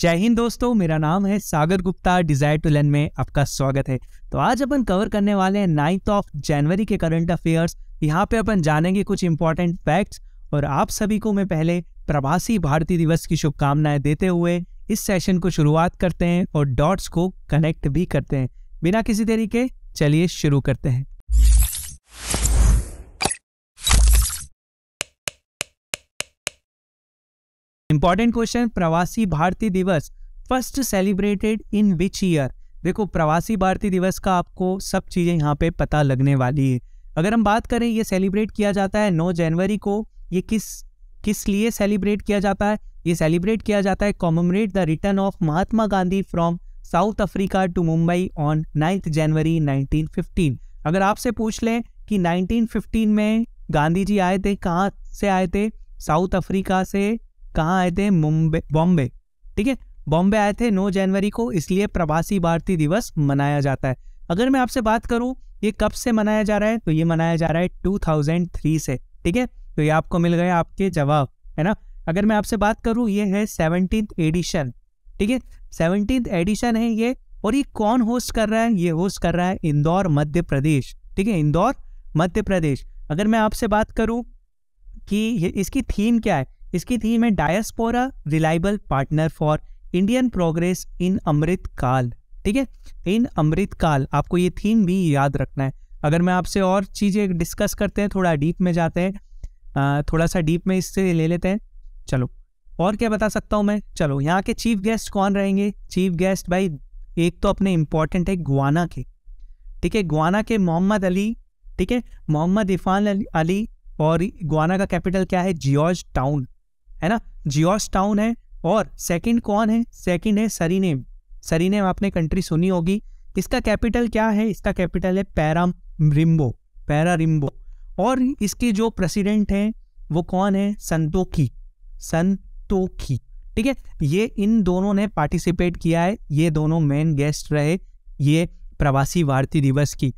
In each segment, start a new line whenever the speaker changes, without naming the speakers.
जय हिंद दोस्तों मेरा नाम है Sagar Gupta desire to learn में आपका स्वागत है तो आज अपन कवर करने वाले हैं नाइन्थ ऑफ जनवरी के करंट अफेयर्स यहाँ पे अपन जानेंगे कुछ इंपॉर्टेंट फैक्ट्स और आप सभी को मैं पहले प्रवासी भारतीय दिवस की शुभकामनाएं देते हुए इस सेशन को शुरुआत करते हैं और डॉट्स को कनेक्ट भी करते हैं बिना किसी तरीके चलिए शुरू करते हैं important question Pravasi Bharatiya Divas first celebrated in which year देखो प्रवासी भारतीय दिवस का आपको सब चीज़ें यहाँ पे पता लगने वाली है अगर हम बात करें ये सेलिब्रेट किया जाता है 9 जनवरी को ये किस किस लिए सेलिब्रेट किया जाता है ये सेलिब्रेट किया जाता है commemorate the return of Mahatma Gandhi from South Africa to Mumbai on ninth January 1915 अगर आपसे पूछ लें कि 1915 में गांधी जी आए थे कहाँ से आए थे साउथ अफ्रीका से कहाँ आए थे मुंबई बॉम्बे ठीक है बॉम्बे आए थे 9 जनवरी को इसलिए प्रवासी भारतीय दिवस मनाया जाता है अगर मैं आपसे बात करूं ये कब से मनाया जा रहा है तो ये मनाया जा रहा है 2003 से ठीक है तो ये आपको मिल गए आपके जवाब है ना अगर मैं आपसे बात करूं ये है सेवनटीन एडिशन ठीक है सेवनटीन एडिशन है ये और ये कौन होस्ट कर रहा है ये होस्ट कर रहा है इंदौर मध्य प्रदेश ठीक है इंदौर मध्य प्रदेश अगर मैं आपसे बात करूँ कि इसकी थीम क्या है इसकी थीम है diaspora reliable partner for Indian progress in Amrit Kaal ठीक है इन अमृत काल आपको ये थीम भी याद रखना है अगर मैं आपसे और चीज़ें डिस्कस करते हैं थोड़ा डीप में जाते हैं थोड़ा सा डीप में इससे ले लेते हैं चलो और क्या बता सकता हूँ मैं चलो यहाँ के चीफ गेस्ट कौन रहेंगे चीफ गेस्ट भाई एक तो अपने इम्पॉर्टेंट है गुआना के ठीक है गुआना के मोहम्मद अली ठीक है मोहम्मद इफान अली और गुआना का कैपिटल क्या है जियॉर्ज टाउन है ना जियोस टाउन है और सेकंड कौन है सेकंड है सरीनेम सरीनेम आपने कंट्री सुनी होगी इसका कैपिटल क्या है इसका कैपिटल है पैरा रिम्बो पैरा रिम्बो और इसके जो प्रेसिडेंट हैं वो कौन है संतोखी संतोखी ठीक है ये इन दोनों ने पार्टिसिपेट किया है ये दोनों मेन गेस्ट रहे ये प्रवासी भारतीय दिवस की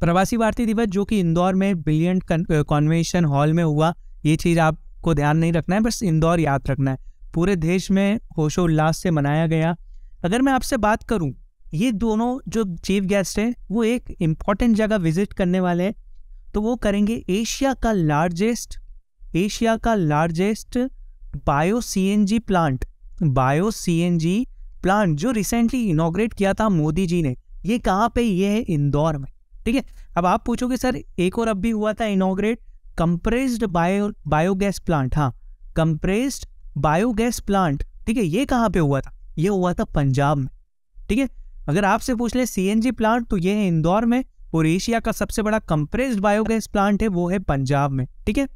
प्रवासी भारतीय दिवस जो कि इंदौर में ब्रिलियंट कॉन्वेंशन हॉल में हुआ ये चीज़ आप को ध्यान नहीं रखना है बस इंदौर याद रखना है पूरे देश में होशो उल्लास से मनाया गया अगर मैं आपसे बात करूं ये दोनों जो चीफ गेस्ट हैं वो एक इम्पॉर्टेंट जगह विजिट करने वाले हैं तो वो करेंगे एशिया का लार्जेस्ट एशिया का largest bio C plant bio C plant जो रिसेंटली इनोग्रेट किया था मोदी जी ने ये कहाँ पे ये है इंदौर में ठीक है अब आप पूछोगे सर एक और अब भी हुआ था inaugurate compressed bio biogas plant हाँ कंप्रेस्ड बायोगैस प्लांट ठीक है ये कहाँ पे हुआ था ये हुआ था पंजाब में ठीक है अगर आपसे पूछ ले सीएनजी प्लांट तो ये है इंदौर में और एशिया का सबसे बड़ा कंप्रेस्ड बायोगैस प्लांट है वो है पंजाब में ठीक है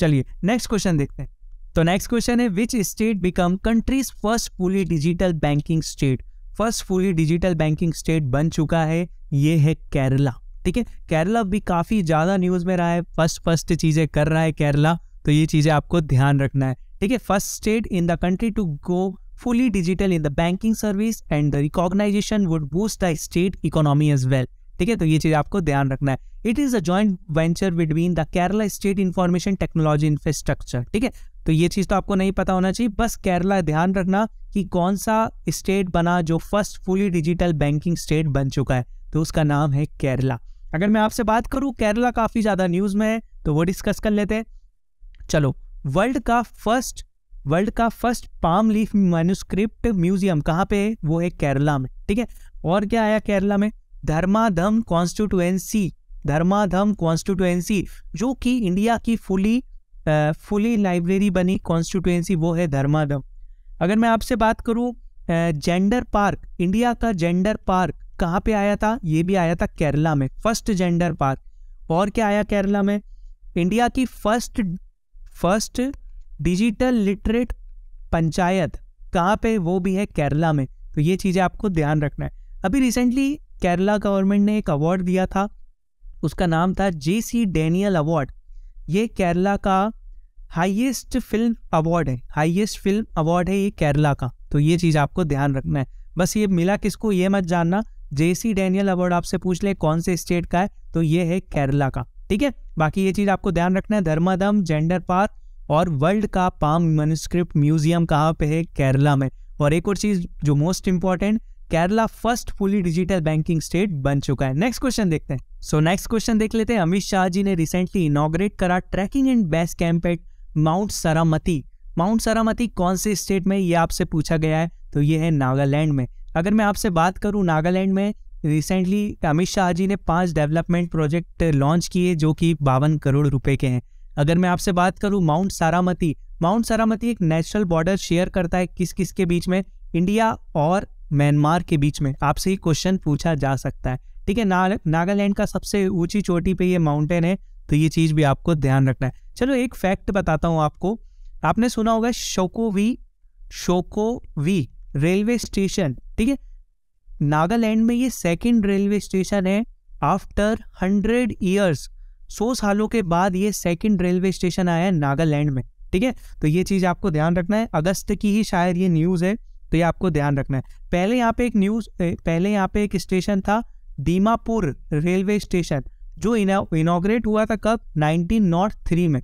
चलिए नेक्स्ट क्वेश्चन देखते हैं तो नेक्स्ट क्वेश्चन है which state become countries first fully digital banking state first fully digital banking state बन चुका है ये है केरला ठीक है केरला भी काफ़ी ज़्यादा न्यूज़ में रहा है फर्स्ट फर्स्ट चीज़ें कर रहा है केरला तो ये चीज़ें आपको ध्यान रखना है ठीक है first state in the country to go fully digital in the banking service and the recognition would boost the state economy as well ठीक है तो ये चीज़ आपको ध्यान रखना है it is a joint venture between the Kerala state information technology infrastructure ठीक है तो ये चीज़ तो आपको नहीं पता होना चाहिए बस केरला ध्यान रखना कि कौन सा स्टेट बना जो first fully digital banking state बन चुका है तो उसका नाम है केरला अगर मैं आपसे बात करूँ केरला काफ़ी ज़्यादा न्यूज़ में है तो वो डिस्कस कर लेते हैं चलो वर्ल्ड का फर्स्ट वर्ल्ड का first palm leaf manuscript museum कहाँ पे है वो है केरला में ठीक है और क्या आया केरला में धर्माधम कॉन्स्टिट्यूएंसी धर्माधम कॉन्स्टिट्यूएंसी जो कि इंडिया की फुली फुली लाइब्रेरी बनी कॉन्स्टिट्यूएंसी वो है धर्माधम अगर मैं आपसे बात करूँ जेंडर पार्क इंडिया का जेंडर पार्क कहाँ पे आया था ये भी आया था केरला में फर्स्ट जेंडर पार्क और क्या आया केरला में इंडिया की first first digital literate panchayat कहाँ पे वो भी है केरला में तो ये चीज़ें आपको ध्यान रखना है अभी रिसेंटली केरला गवर्नमेंट ने एक अवार्ड दिया था उसका नाम था जे सी डेनियल अवार्ड ये केरला का हाईएस्ट फिल्म अवार्ड है हाईएस्ट फिल्म अवार्ड है ये केरला का तो ये चीज़ आपको ध्यान रखना है बस ये मिला किसको ये मत जानना जेसी डेनियल अवार्ड आपसे पूछ ले कौन से स्टेट का है तो ये है केरला का ठीक है बाकी ये चीज़ आपको ध्यान रखना है धर्मदम जेंडर पार्क और वर्ल्ड का पाम मनुस्क्रिप्ट म्यूजियम कहाँ पे है केरला में और एक और चीज़ जो most important Kerala first fully digital banking state बन चुका है नेक्स्ट क्वेश्चन देखते हैं सो नेक्स्ट क्वेश्चन देख लेते हैं अमित शाह जी ने रिसेंटली इनोग्रेट करा trekking and base camp at mount Saramati mount Saramati कौन से स्टेट में ये आपसे पूछा गया है तो ये है नागालैंड में अगर मैं आपसे बात करूँ नागालैंड में रिसेंटली अमित शाह जी ने पांच डेवलपमेंट प्रोजेक्ट लॉन्च किए जो कि बावन करोड़ रुपए के हैं अगर मैं आपसे बात करूँ माउंट सारामती माउंट सारामती एक नेचुरल बॉर्डर शेयर करता है किस किस के बीच में इंडिया और म्यांमार के बीच में आपसे ये क्वेश्चन पूछा जा सकता है ठीक है ना नागालैंड का सबसे ऊंची चोटी पे ये माउंटेन है तो ये चीज़ भी आपको ध्यान रखना है चलो एक फैक्ट बताता हूँ आपको आपने सुना होगा शोकोवी शोकोवी रेलवे स्टेशन ठीक है नागालैंड में ये सेकेंड रेलवे स्टेशन है आफ्टर हंड्रेड ईयर्स सौ सालों के बाद ये सेकेंड रेलवे स्टेशन आया है नागालैंड में ठीक है तो ये चीज़ आपको ध्यान रखना है अगस्त की ही शायद ये न्यूज़ है तो ये आपको ध्यान रखना है पहले यहाँ पे एक न्यूज़ पहले यहाँ पे एक स्टेशन था दीमापुर रेलवे स्टेशन जो इनाग्रेट हुआ था कब नाइनटीन नॉट थ्री में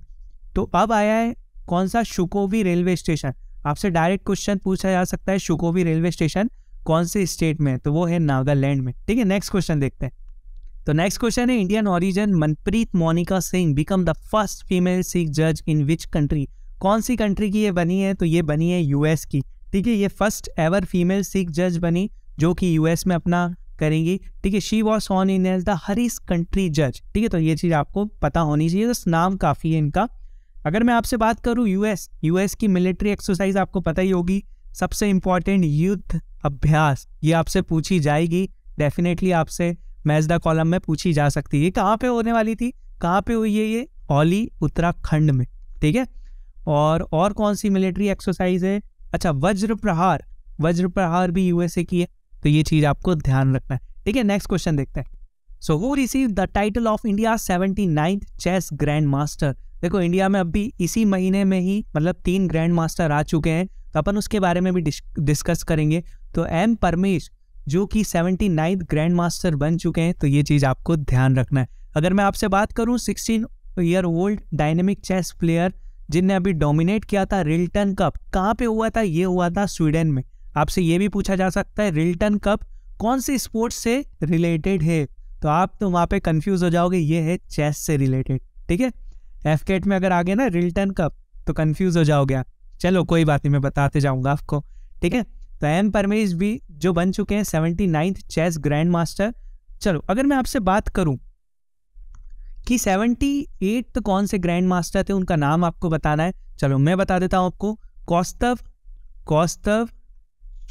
तो अब आया है कौन सा शुकोवी रेलवे स्टेशन आपसे डायरेक्ट क्वेश्चन पूछा जा सकता है शुकोवी रेलवे स्टेशन कौन से स्टेट में तो वो है नागालैंड में ठीक है नेक्स्ट क्वेश्चन देखते हैं तो नेक्स्ट क्वेश्चन है Indian origin Manpreet Monika Singh become the first female Sikh जज इन विच कंट्री कौन सी कंट्री की ये बनी है तो ये बनी है यूएस की ठीक है ये फर्स्ट एवर फीमेल सिख जज बनी जो कि यूएस में अपना करेंगी ठीक है she was on in as the Harris country जज ठीक है तो ये चीज़ आपको पता होनी चाहिए तो नाम काफ़ी है इनका अगर मैं आपसे बात करूँ यूएस यूएस की मिलिट्री एक्सरसाइज आपको पता ही होगी सबसे इम्पॉर्टेंट युद्ध अभ्यास ये आपसे पूछी जाएगी डेफिनेटली आपसे मैजदा कॉलम में पूछी जा सकती है कहाँ पे होने वाली थी कहाँ पे हुई है ये ओली उत्तराखंड में ठीक है और और कौन सी मिलिट्री एक्सरसाइज है अच्छा वज्र प्रहार वज्र प्रहार भी यूएसए की है तो ये चीज़ आपको ध्यान रखना है ठीक है नेक्स्ट क्वेश्चन देखते हैं so who receive the title of India seventy ninth chess grandmaster देखो इंडिया में अभी इसी महीने में ही मतलब तीन ग्रैंड मास्टर आ चुके हैं तो अपन उसके बारे में भी डिस्कस करेंगे तो एम परमेश जो कि सेवेंटी नाइन्थ ग्रैंड मास्टर बन चुके हैं तो ये चीज़ आपको ध्यान रखना है अगर मैं आपसे बात करूँ sixteen year old dynamic chess player जिनने अभी डोमिनेट किया था रिल्टन कप कहाँ पे हुआ था ये हुआ था स्वीडन में आपसे ये भी पूछा जा सकता है रिल्टन कप कौन सी स्पोर्ट्स से रिलेटेड है तो आप तो वहाँ पे कंफ्यूज हो जाओगे ये है चेस से रिलेटेड ठीक है एफकेट में अगर आ गया ना रिल्टन कप तो कंफ्यूज हो जाओगे चलो कोई बात नहीं मैं बताते जाऊंगा आपको ठीक है तो एम परमेश भी जो बन चुके हैं seventy ninth chess grandmaster चलो अगर मैं आपसे बात करूं कि सेवेंटी एट तो कौन से ग्रैंड मास्टर थे उनका नाम आपको बताना है चलो मैं बता देता हूं आपको कौस्तव कौस्तव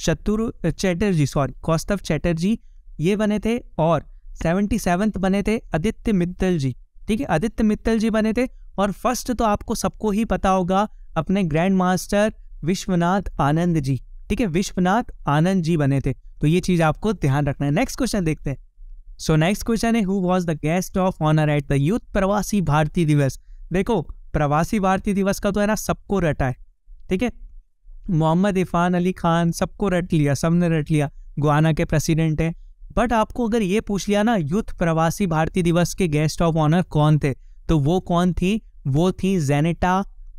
चतुर चैटर्जी सॉरी कौस्तव चैटर्जी ये बने थे और सेवेंटी सेवन्थ बने थे आदित्य मित्तल जी ठीक है आदित्य मित्तल जी बने थे और फर्स्ट तो आपको सबको ही पता होगा अपने ग्रैंड मास्टर विश्वनाथ आनंद जी ठीक है विश्वनाथ आनंद जी बने थे तो ये चीज़ आपको ध्यान रखना है नेक्स्ट क्वेश्चन देखते हैं सो नेक्स्ट क्वेश्चन है who was the guest of honour at the youth Pravasi Bharatiya दिवस देखो प्रवासी भारतीय दिवस का तो है ना सबको रटा है ठीक है मोहम्मद इरफान अली खान सबको रट लिया सबने रट लिया गुआना के प्रेसिडेंट हैं बट आपको अगर ये पूछ लिया ना यूथ प्रवासी भारतीय दिवस के गेस्ट ऑफ ऑनर कौन थे तो वो कौन थी वो थी जेनेटा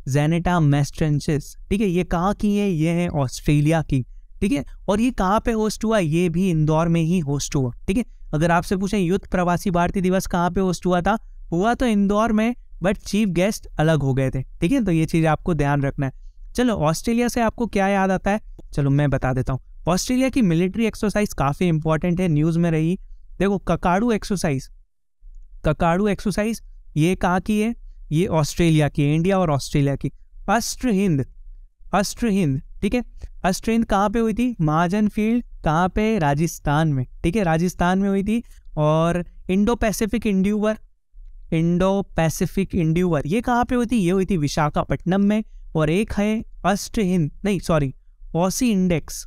जेनेटा मेस्ट्रेंचिस ठीक है ये कहाँ की है ये है ऑस्ट्रेलिया की ठीक है और ये कहाँ पे होस्ट हुआ ये भी इंदौर में ही होस्ट हुआ ठीक है अगर आपसे पूछें युद्ध प्रवासी भारतीय दिवस कहाँ पे होस्ट हुआ था हुआ तो इंदौर में बट चीफ गेस्ट अलग हो गए थे ठीक है तो ये चीज़ आपको ध्यान रखना है चलो ऑस्ट्रेलिया से आपको क्या याद आता है चलो मैं बता देता हूँ ऑस्ट्रेलिया की मिलिट्री एक्सरसाइज काफ़ी इंपॉर्टेंट है न्यूज़ में रही देखो ककाड़ू एक्सरसाइज ककाड़ू एक्सरसाइज ये कहाँ की है ये ऑस्ट्रेलिया की इंडिया और ऑस्ट्रेलिया की अष्ट्र हिंद अष्ट हिंद ठीक है अष्ट्र हिंद कहाँ पे हुई थी महाजन फील्ड कहाँ पे राजस्थान में ठीक है राजस्थान में हुई थी और Indo Pacific endeavour Indo Pacific endeavour ये कहाँ पे हुई थी ये हुई थी विशाखापट्टनम में और एक है अष्ट हिंद नहीं sorry AUSINDEX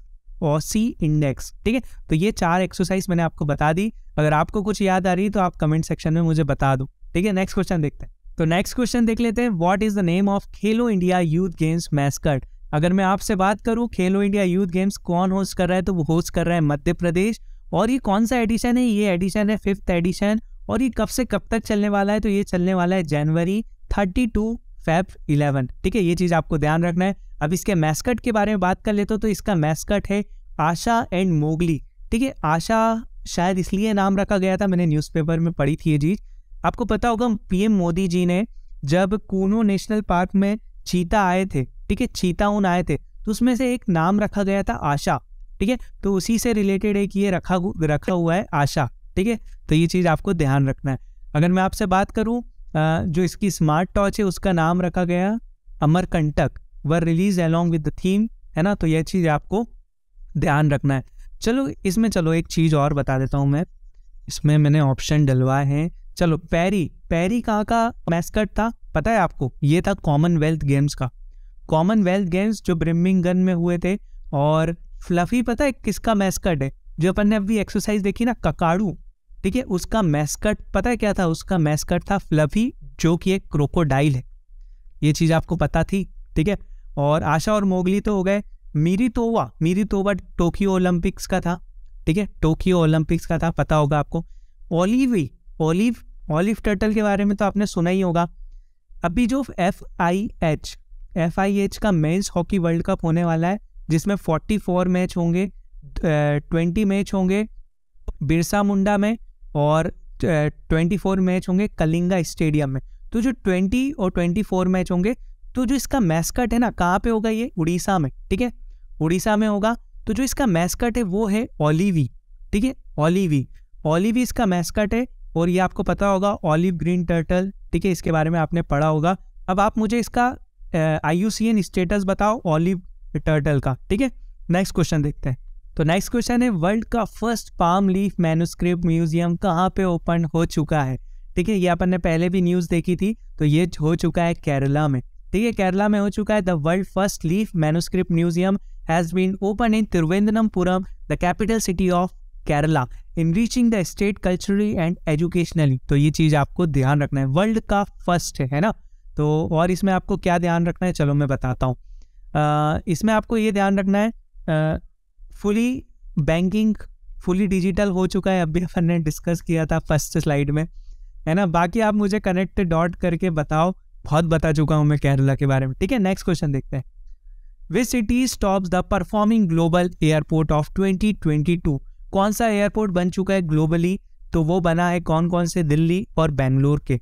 AUSINDEX ठीक है तो ये चार एक्सरसाइज मैंने आपको बता दी अगर आपको कुछ याद आ रही है तो आप कमेंट सेक्शन में मुझे बता दो ठीक है नेक्स्ट क्वेश्चन देखते हैं तो नेक्स्ट क्वेश्चन देख लेते हैं what is the name of Khelo India youth games mascot अगर मैं आपसे बात करूं खेलो इंडिया यूथ गेम्स कौन होस्ट कर रहा है तो वो होस्ट कर रहा है मध्य प्रदेश और ये कौन सा एडिशन है ये एडिशन है फिफ्थ एडिशन और ये कब से कब तक चलने वाला है तो ये चलने वाला है जनवरी थर्टी टू फेफ इलेवन ठीक है ये चीज़ आपको ध्यान रखना है अब इसके मैस्कट के बारे में बात कर लेते हो तो इसका मैस्कट है आशा एंड मोगली ठीक है आशा शायद इसलिए नाम रखा गया था मैंने न्यूज़पेपर में पढ़ी थी ये चीज़ आपको पता होगा पीएम मोदी जी ने जब कूनो नेशनल पार्क में चीता आए थे ठीक है चीता उन आए थे तो उसमें से एक नाम रखा गया था आशा ठीक है तो उसी से रिलेटेड एक ये रखा रखा हुआ है आशा ठीक है तो ये चीज़ आपको ध्यान रखना है अगर मैं आपसे बात करूँ जो इसकी स्मार्ट टॉर्च है उसका नाम रखा गया अमरकंटक व release along with the theme है ना तो यह चीज़ आपको ध्यान रखना है चलो इसमें चलो एक चीज़ और बता देता हूँ मैं इसमें मैंने ऑप्शन डलवाए हैं चलो पैरी पैरी कहाँ का मैस्कट था पता है आपको ये था कॉमनवेल्थ गेम्स का कॉमनवेल्थ गेम्स जो ब्रिमिंग में हुए थे और फ्लफी पता है किसका मैस्कट है जो अपन ने अभी एक्सरसाइज देखी ना ककाड़ू ठीक है उसका मैस्कट पता है क्या था उसका मैस्कट था फ्लफी जो कि एक क्रोकोडाइल है ये चीज़ आपको पता थी ठीक है और आशा और मोगली तो हो गए मीरी तोवा मीरी तोवा टोक्यो ओलंपिक्स का था ठीक है टोक्यो ओलंपिक्स का था पता होगा आपको ओलिवी ऑलिव ऑलिव टर्टल के बारे में तो आपने सुना ही होगा अभी जो F I H F I H का मेन्स हॉकी वर्ल्ड कप होने वाला है जिसमें फोर्टी फोर मैच होंगे ट्वेंटी मैच होंगे बिरसा मुंडा में और ट्वेंटी फोर मैच होंगे कलिंगा स्टेडियम में तो जो ट्वेंटी और ट्वेंटी फोर मैच होंगे तो जो इसका मैस्कट है ना कहाँ पे होगा ये उड़ीसा में ठीक है उड़ीसा में होगा तो जो इसका मैस्कट है वो है ओलीवी ठीक है ओलीवी ओलीवी इसका मैस्कट है और ये आपको पता होगा ऑलिव ग्रीन टर्टल ठीक है इसके बारे में आपने पढ़ा होगा अब आप मुझे इसका आई स्टेटस बताओ ऑलिव टर्टल का ठीक है नेक्स्ट क्वेश्चन देखते हैं तो नेक्स्ट क्वेश्चन है वर्ल्ड का first palm leaf manuscript museum कहाँ पे ओपन हो चुका है ठीक है ये अपन ने पहले भी न्यूज़ देखी थी तो ये हो चुका है केरला में ठीक है केरला में हो चुका है the world first leaf manuscript museum has been open in Thiruvananthapuram the capital city of Kerala in reaching the state culturally and educationally तो ये चीज़ आपको ध्यान रखना है वर्ल्ड का फर्स्ट है ना तो और इसमें आपको क्या ध्यान रखना है चलो मैं बताता हूँ इसमें आपको ये ध्यान रखना है फुली बैंकिंग फुली डिजिटल हो चुका है अभी अपन ने डिस्कस किया था फर्स्ट स्लाइड में है ना बाकी आप मुझे कनेक्ट डॉट करके बताओ बहुत बता चुका हूँ मैं केरला के बारे में ठीक है नेक्स्ट क्वेश्चन देखते हैं which city stops the performing global airport of 2022 कौन सा एयरपोर्ट बन चुका है ग्लोबली तो वो बना है कौन कौन से दिल्ली और बेंगलोर के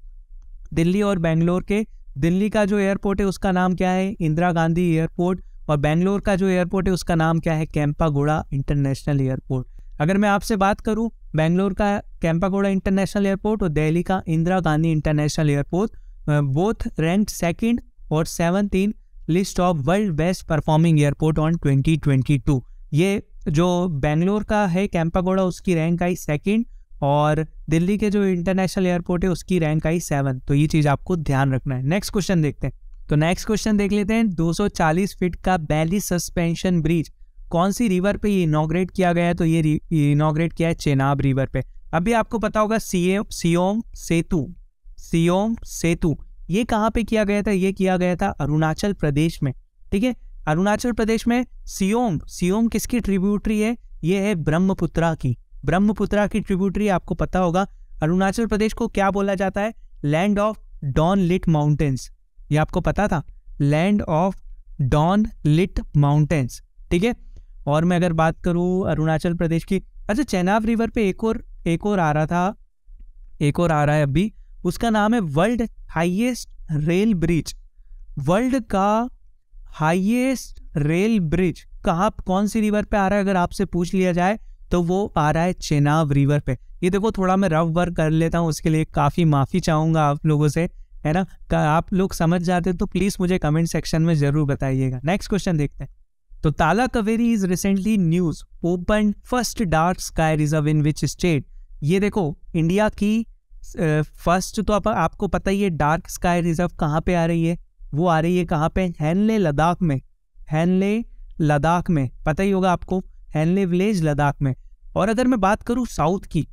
दिल्ली और बेंगलोर के दिल्ली का जो एयरपोर्ट है उसका नाम क्या है इंदिरा गांधी एयरपोर्ट और बेंगलोर का जो एयरपोर्ट है उसका नाम क्या है कैंपागोड़ा इंटरनेशनल एयरपोर्ट अगर मैं आपसे बात करूं बेंगलोर का कैंपागोड़ा इंटरनेशनल एयरपोर्ट और दिल्ली का Indira Gandhi international airport both rank second और seven in list of world best performing airport on 2022 ये जो बेंगलोर का है कैंपागोड़ा उसकी रैंक आई सेकंड और दिल्ली के जो इंटरनेशनल एयरपोर्ट है उसकी रैंक आई सेवन तो ये चीज़ आपको ध्यान रखना है नेक्स्ट क्वेश्चन देखते हैं तो नेक्स्ट क्वेश्चन देख लेते हैं 240 फीट का बैली सस्पेंशन ब्रिज कौन सी रिवर पे ये इनाग्रेट किया गया है तो ये इनाग्रेट किया है चेनाब रिवर पे अभी आपको पता होगा सी सियोम सेतु सियोम सेतु ये कहाँ पे किया गया था ये किया गया था अरुणाचल प्रदेश में ठीक है अरुणाचल प्रदेश में सियोंग सियोंग किसकी ट्रिब्यूटरी है ये है ब्रह्मपुत्रा की ब्रह्मपुत्रा की ट्रिब्यूटरी आपको पता होगा अरुणाचल प्रदेश को क्या बोला जाता है land of dawn lit mountains ये आपको पता था land of dawn lit mountains ठीक है और मैं अगर बात करूँ अरुणाचल प्रदेश की अच्छा चेनाब रिवर पे एक और एक और आ रहा था एक और आ रहा है अभी उसका नाम है world highest rail bridge world का हाईएस्ट रेल ब्रिज कहाँ कौन सी रिवर पे आ रहा है अगर आपसे पूछ लिया जाए तो वो आ रहा है चेनाब रिवर पे ये देखो थोड़ा मैं रफ वर्क कर लेता हूँ उसके लिए काफ़ी माफ़ी चाहूँगा आप लोगों से है ना आप लोग समझ जाते तो प्लीज़ मुझे कमेंट सेक्शन में ज़रूर बताइएगा नेक्स्ट क्वेश्चन देखते हैं तो ताला कवेरी is recently news open first dark sky reserve in which state ये देखो इंडिया की फर्स्ट तो आप, आपको पता ही है डार्क स्काई रिजर्व कहाँ पे आ रही है वो आ रही है कहाँ पे हैनले लद्दाख में हैनले लद्दाख में पता ही होगा आपको हैनले विलेज लद्दाख में और अगर मैं बात करूँ साउथ की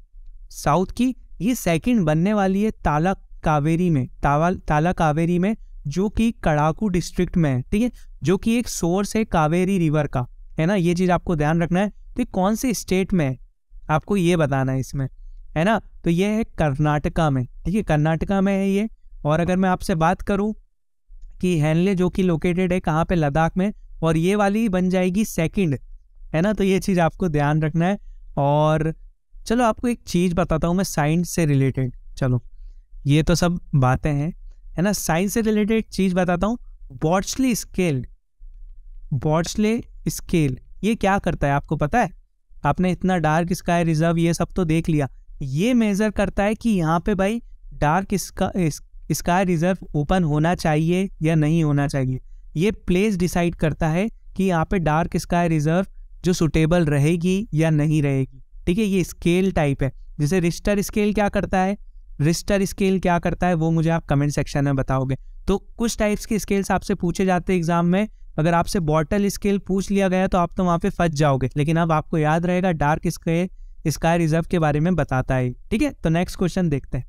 साउथ की ये सेकंड बनने वाली है ताला कावेरी में तावल ताला कावेरी में जो कि कड़ाकू डिस्ट्रिक्ट में है ठीक है जो कि एक सोर्स है कावेरी रिवर का है ना ये चीज़ आपको ध्यान रखना है तो कौन से स्टेट में है आपको ये बताना है इसमें है ना तो ये है कर्नाटका में ठीक है कर्नाटका में है ये और अगर मैं आपसे बात करूँ कि हैनले जो कि लोकेटेड है कहाँ पे लद्दाख में और ये वाली बन जाएगी सेकंड है ना तो ये चीज़ आपको ध्यान रखना है और चलो आपको एक चीज़ बताता हूँ मैं साइंस से रिलेटेड चलो ये तो सब बातें हैं है ना साइंस से रिलेटेड चीज़ बताता हूँ बॉट्सले स्केल बॉट्सले स्केल ये क्या करता है आपको पता है आपने इतना डार्क स्काई रिजर्व ये सब तो देख लिया ये मेज़र करता है कि यहाँ पे भाई डार्क इसका इसका रिजर्व ओपन होना चाहिए या नहीं होना चाहिए ये प्लेस डिसाइड करता है कि यहाँ पे डार्क स्काई रिजर्व जो सुटेबल रहेगी या नहीं रहेगी ठीक है ये स्केल टाइप है जैसे रिस्टर स्केल क्या करता है रिस्टर स्केल क्या करता है वो मुझे आप कमेंट सेक्शन में बताओगे तो कुछ टाइप्स के स्केल्स आपसे पूछे जाते हैं एग्जाम में अगर आपसे बॉटल स्केल पूछ लिया गया तो आप तो वहाँ पे फंस जाओगे लेकिन अब आपको याद रहेगा डार्क स्केल स्काई रिजर्व के बारे में बताता है ठीक है तो नेक्स्ट क्वेश्चन देखते हैं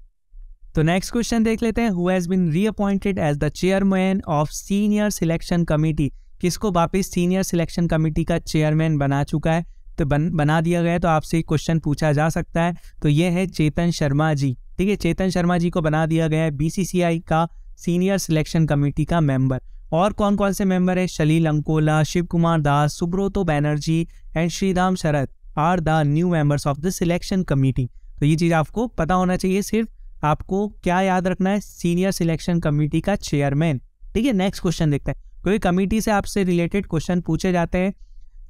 तो नेक्स्ट क्वेश्चन देख लेते हैं who has been reappointed as the chairman of senior selection committee किसको वापस सीनियर सिलेक्शन कमेटी का चेयरमैन बना चुका है तो बन बना दिया गया है तो आपसे क्वेश्चन पूछा जा सकता है तो ये है चेतन शर्मा जी ठीक है चेतन शर्मा जी को बना दिया गया है बीसीसीआई का सीनियर सिलेक्शन कमेटी का मेंबर और कौन कौन से मेंबर है Salil Ankola Shiv Kumar Das Subroto Banerjee and Shriram Sharad are the new members of the selection committee तो ये चीज़ आपको पता होना चाहिए सिर्फ आपको क्या याद रखना है सीनियर सिलेक्शन कमेटी का चेयरमैन ठीक है नेक्स्ट क्वेश्चन देखते हैं क्योंकि कमेटी से आपसे रिलेटेड क्वेश्चन पूछे जाते हैं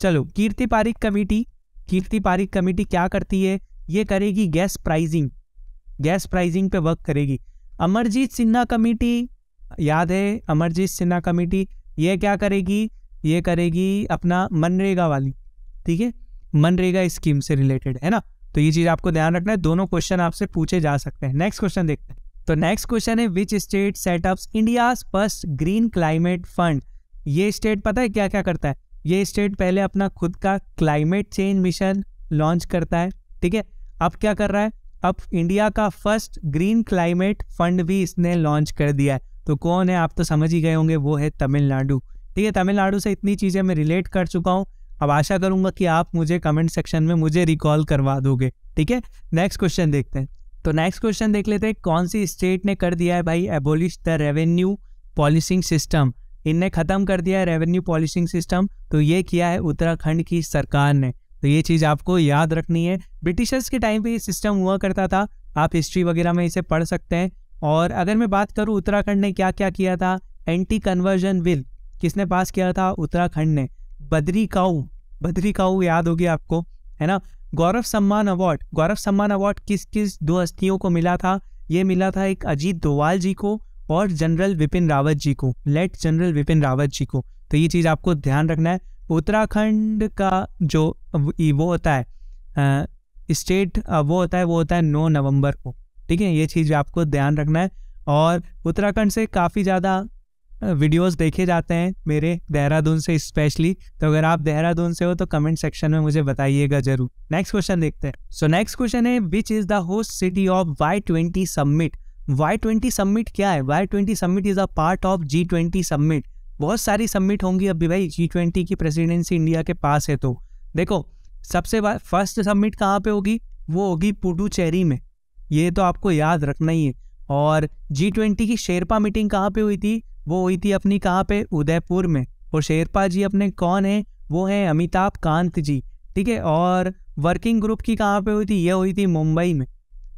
चलो कीर्ति पारिक कमेटी कीर्ति पारिक कमेटी क्या करती है ये करेगी गैस प्राइजिंग गैस प्राइजिंग पे वर्क करेगी अमरजीत सिन्हा कमेटी याद है अमरजीत सिन्हा कमेटी ये क्या करेगी ये करेगी अपना मनरेगा वाली ठीक है मनरेगा स्कीम से रिलेटेड है ना तो ये चीज़ आपको ध्यान रखना है दोनों क्वेश्चन आपसे पूछे जा सकते हैं नेक्स्ट क्वेश्चन देखते हैं तो नेक्स्ट क्वेश्चन है which state setup India first green climate fund ये स्टेट पता है क्या क्या करता है ये स्टेट पहले अपना खुद का क्लाइमेट चेंज मिशन लॉन्च करता है ठीक है अब क्या कर रहा है अब इंडिया का फर्स्ट ग्रीन क्लाइमेट फंड भी इसने लॉन्च कर दिया है तो कौन है आप तो समझ ही गए होंगे वो है तमिलनाडु ठीक है तमिलनाडु से इतनी चीज़ें मैं रिलेट कर चुका हूँ अब आशा करूंगा कि आप मुझे कमेंट सेक्शन में मुझे रिकॉल करवा दोगे ठीक है नेक्स्ट क्वेश्चन देखते हैं तो नेक्स्ट क्वेश्चन देख लेते हैं कौन सी स्टेट ने कर दिया है भाई abolish the revenue policing system इनने ख़त्म कर दिया है रेवेन्यू पॉलिसिंग सिस्टम तो ये किया है उत्तराखंड की सरकार ने तो ये चीज़ आपको याद रखनी है ब्रिटिशर्स के टाइम पे ये सिस्टम हुआ करता था आप हिस्ट्री वगैरह में इसे पढ़ सकते हैं और अगर मैं बात करूँ उत्तराखंड ने क्या क्या किया था एंटी कन्वर्जन बिल किसने पास किया था उत्तराखंड ने बदरी काऊ बदरी काऊ याद होगी आपको है ना गौरव सम्मान अवार्ड गौरव सम्मान अवार्ड किस किस दो हस्तियों को मिला था ये मिला था एक अजीत दोवाल जी को और जनरल विपिन रावत जी को लेट जनरल विपिन रावत जी को तो ये चीज़ आपको ध्यान रखना है उत्तराखंड का जो वो होता है स्टेट वो होता है वो होता है नौ नवंबर को ठीक है ये चीज़ आपको ध्यान रखना है और उत्तराखंड से काफ़ी ज़्यादा वीडियोस देखे जाते हैं मेरे देहरादून से स्पेशली तो अगर आप देहरादून से हो तो कमेंट सेक्शन में मुझे बताइएगा जरूर नेक्स्ट क्वेश्चन देखते हैं सो नेक्स्ट क्वेश्चन है which is the host city of Y twenty summit Y twenty summit क्या है Y twenty summit is a part of G twenty summit बहुत सारी सबमिट होंगी अभी भाई जी ट्वेंटी की प्रेसिडेंसी इंडिया के पास है तो देखो सबसे फर्स्ट सबमिट कहाँ पे होगी वो होगी पुडुचेरी में ये तो आपको याद रखना ही है और जी ट्वेंटी की शेरपा मीटिंग कहाँ पे हुई थी वो हुई थी अपनी कहाँ पे उदयपुर में और शेरपा जी अपने कौन हैं वो हैं अमिताभ कांत जी ठीक है और वर्किंग ग्रुप की कहाँ पे हुई थी यह हुई थी मुंबई में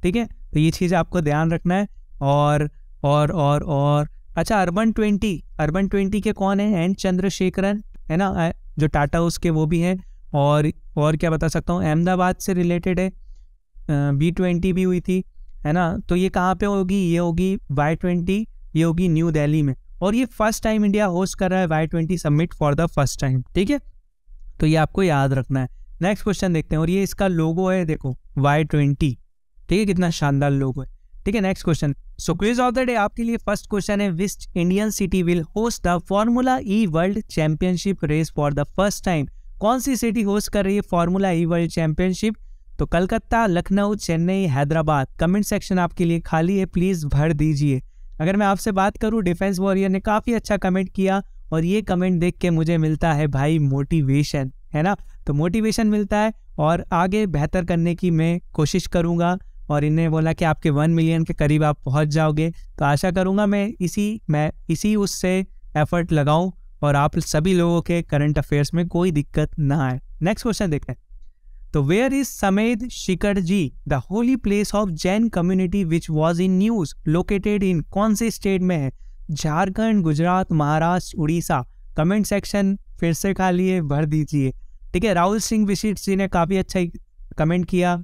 ठीक है तो ये चीज़ आपको ध्यान रखना है और और और और अच्छा अर्बन ट्वेंटी अर्बन ट्वेंटी के कौन है एन चंद्रशेखरन है ना जो टाटा उसके वो भी हैं और और क्या बता सकता हूँ अहमदाबाद से रिलेटेड है बी ट्वेंटी भी हुई थी है ना तो ये कहाँ पे होगी ये होगी वाई ट्वेंटी ये होगी न्यू दिल्ली में और ये फर्स्ट टाइम इंडिया होस्ट कर रहा है Y twenty submit for the first time ठीक है तो ये आपको याद रखना है नेक्स्ट क्वेश्चन देखते हैं और ये इसका लोगो है देखो वाई ट्वेंटी ठीक है कितना शानदार लोगो है ठीक है next question so quiz of the day आपके लिए फर्स्ट क्वेश्चन है which Indian city will host the Formula E World Championship race for the first time कौन सी सिटी होस्ट कर रही है फॉर्मूला ई वर्ल्ड चैंपियनशिप तो कलकत्ता लखनऊ चेन्नई हैदराबाद कमेंट सेक्शन आपके लिए खाली है प्लीज़ भर दीजिए अगर मैं आपसे बात करूँ डिफेंस वॉरियर ने काफ़ी अच्छा कमेंट किया और ये कमेंट देख के मुझे मिलता है भाई मोटिवेशन है ना तो मोटिवेशन मिलता है और आगे बेहतर करने की मैं कोशिश करूँगा और इन्हें बोला कि आपके वन मिलियन के करीब आप पहुँच जाओगे तो आशा करूँगा मैं इसी मैं इसी उससे एफर्ट लगाऊँ और आप सभी लोगों के करंट अफेयर्स में कोई दिक्कत ना आए नेक्स्ट क्वेश्चन देखते हैं तो where is Sammed Shikhar ji the holy place of Jain community which was in news located in कौन से स्टेट में है झारखंड गुजरात महाराष्ट्र उड़ीसा कमेंट सेक्शन फिर से खाली है भर दीजिए ठीक है राहुल सिंह विशिट जी ने काफ़ी अच्छा कमेंट किया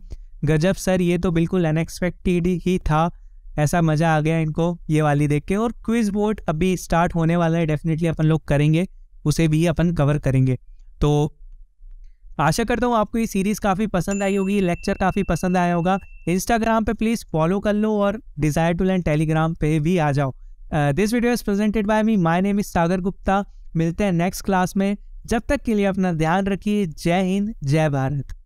गजब सर ये तो बिल्कुल अनएक्सपेक्टेड ही था ऐसा मज़ा आ गया इनको ये वाली देख के और क्विज बोर्ड अभी स्टार्ट होने वाला है डेफिनेटली अपन लोग करेंगे उसे भी अपन कवर करेंगे तो आशा करता हूँ आपको ये सीरीज़ काफ़ी पसंद आई होगी लेक्चर काफ़ी पसंद आया होगा इंस्टाग्राम पे प्लीज़ फॉलो कर लो और डिज़ायर टू लैंड टेलीग्राम पे भी आ जाओ this video is presented by me my name is Sagar Gupta मिलते हैं नेक्स्ट क्लास में जब तक के लिए अपना ध्यान रखिए जय हिंद जय भारत